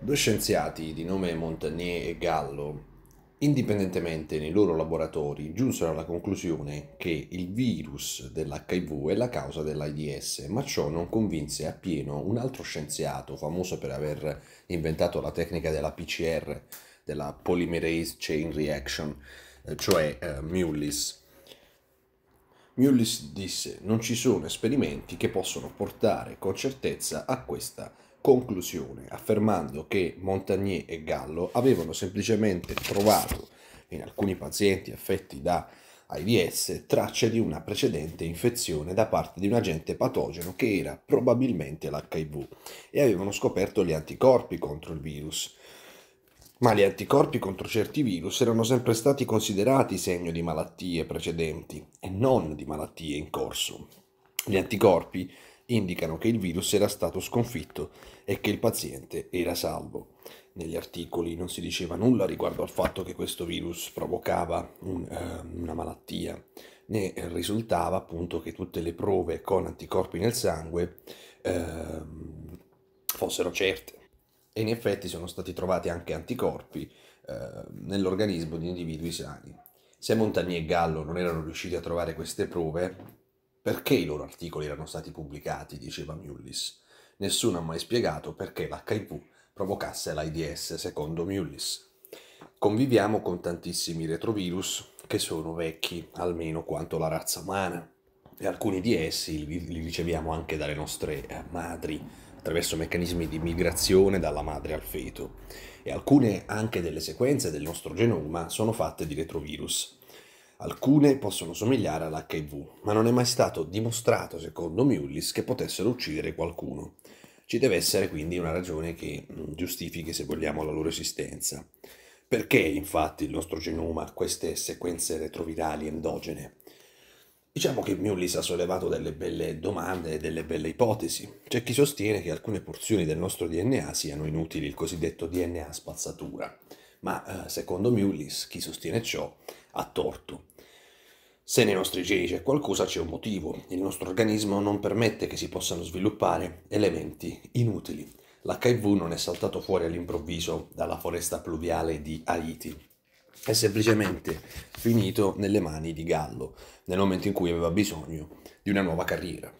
Due scienziati di nome Montagnier e Gallo, indipendentemente nei loro laboratori, giunsero alla conclusione che il virus dell'HIV è la causa dell'AIDS, ma ciò non convinse appieno un altro scienziato famoso per aver inventato la tecnica della PCR, della Polymerase Chain Reaction, eh, cioè eh, Mullis. Mullis disse: Non ci sono esperimenti che possono portare con certezza a questa conclusione, affermando che Montagnier e Gallo avevano semplicemente trovato in alcuni pazienti affetti da AIDS tracce di una precedente infezione da parte di un agente patogeno che era probabilmente l'HIV e avevano scoperto gli anticorpi contro il virus. Ma gli anticorpi contro certi virus erano sempre stati considerati segno di malattie precedenti e non di malattie in corso. Gli anticorpi indicano che il virus era stato sconfitto e che il paziente era salvo. Negli articoli non si diceva nulla riguardo al fatto che questo virus provocava un, eh, una malattia, né risultava appunto che tutte le prove con anticorpi nel sangue eh, fossero certe. E in effetti sono stati trovati anche anticorpi eh, nell'organismo di individui sani. Se Montagnier e Gallo non erano riusciti a trovare queste prove, perché i loro articoli erano stati pubblicati, diceva Mullis. Nessuno ha mai spiegato perché l'HIV provocasse l'AIDS, secondo Mullis. Conviviamo con tantissimi retrovirus che sono vecchi almeno quanto la razza umana e alcuni di essi li, riceviamo anche dalle nostre eh, madri attraverso meccanismi di migrazione dalla madre al feto e alcune anche delle sequenze del nostro genoma sono fatte di retrovirus Alcune possono somigliare all'HIV, ma non è mai stato dimostrato, secondo Mullis, che potessero uccidere qualcuno. Ci deve essere quindi una ragione che mm, giustifichi, se vogliamo, la loro esistenza. Perché infatti il nostro genoma ha queste sequenze retrovirali endogene? Diciamo che Mullis ha sollevato delle belle domande e delle belle ipotesi. C'è chi sostiene che alcune porzioni del nostro DNA siano inutili, il cosiddetto DNA spazzatura, ma eh, secondo Mullis chi sostiene ciò ha torto. Se nei nostri geni c'è qualcosa c'è un motivo, il nostro organismo non permette che si possano sviluppare elementi inutili. L'HIV non è saltato fuori all'improvviso dalla foresta pluviale di Haiti, è semplicemente finito nelle mani di Gallo nel momento in cui aveva bisogno di una nuova carriera.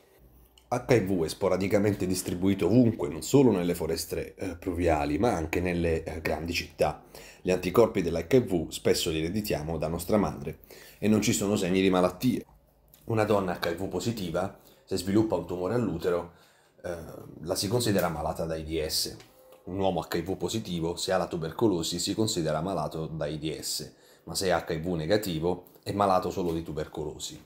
HIV è sporadicamente distribuito ovunque, non solo nelle foreste eh, pluviali, ma anche nelle eh, grandi città. Gli anticorpi dell'HIV spesso li ereditiamo da nostra madre e non ci sono segni di malattie. Una donna HIV positiva, se sviluppa un tumore all'utero, eh, la si considera malata da AIDS. Un uomo HIV positivo, se ha la tubercolosi, si considera malato da AIDS, ma se è HIV negativo è malato solo di tubercolosi.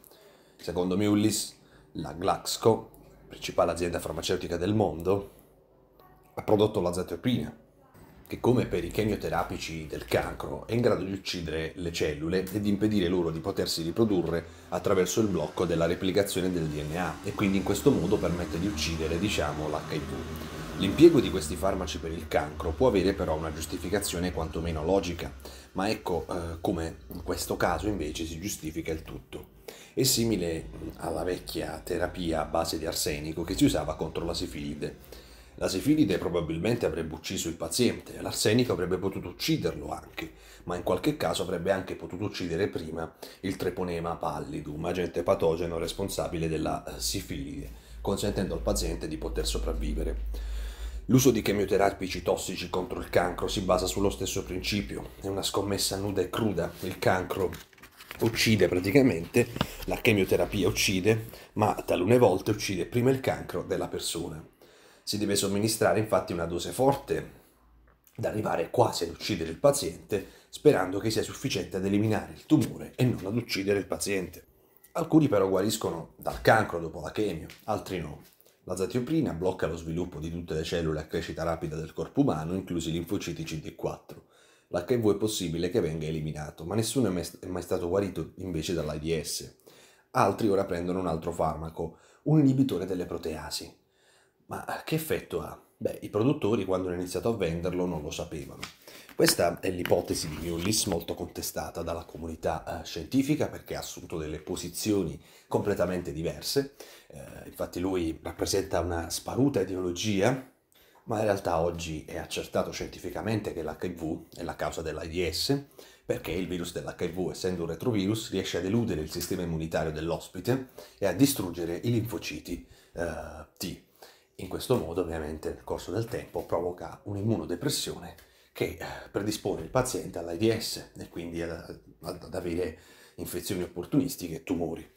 Secondo Mullis, la Glaxco principale azienda farmaceutica del mondo, ha prodotto la l'azatripina, che come per i chemioterapici del cancro è in grado di uccidere le cellule e di impedire loro di potersi riprodurre attraverso il blocco della replicazione del DNA e quindi in questo modo permette di uccidere, diciamo, l'HIV. L'impiego di questi farmaci per il cancro può avere però una giustificazione quantomeno logica, ma ecco eh, come in questo caso invece si giustifica il tutto. È simile alla vecchia terapia a base di arsenico che si usava contro la sifilide. La sifilide probabilmente avrebbe ucciso il paziente, l'arsenico avrebbe potuto ucciderlo anche, ma in qualche caso avrebbe anche potuto uccidere prima il treponema pallidum, agente patogeno responsabile della eh, sifilide, consentendo al paziente di poter sopravvivere. L'uso di chemioterapici tossici contro il cancro si basa sullo stesso principio, è una scommessa nuda e cruda. Il cancro uccide praticamente, la chemioterapia uccide, ma talune volte uccide prima il cancro della persona. Si deve somministrare infatti una dose forte, da arrivare quasi ad uccidere il paziente, sperando che sia sufficiente ad eliminare il tumore e non ad uccidere il paziente. Alcuni però guariscono dal cancro dopo la chemio, altri no. La zatioprina blocca lo sviluppo di tutte le cellule a crescita rapida del corpo umano, inclusi i linfociti CD4 l'HIV è possibile che venga eliminato, ma nessuno è mai, è mai stato guarito invece dall'AIDS. Altri ora prendono un altro farmaco, un inibitore delle proteasi. Ma che effetto ha? Beh, i produttori quando hanno iniziato a venderlo non lo sapevano. Questa è l'ipotesi di Mullis molto contestata dalla comunità eh, scientifica perché ha assunto delle posizioni completamente diverse. Eh, infatti lui rappresenta una sparuta ideologia ma in realtà oggi è accertato scientificamente che l'HIV è la causa dell'AIDS, perché il virus dell'HIV, essendo un retrovirus, riesce a deludere il sistema immunitario dell'ospite e a distruggere i linfociti eh, T. In questo modo, ovviamente, nel corso del tempo provoca un'immunodepressione che eh, predispone il paziente all'AIDS e quindi ad, ad avere infezioni opportunistiche e tumori.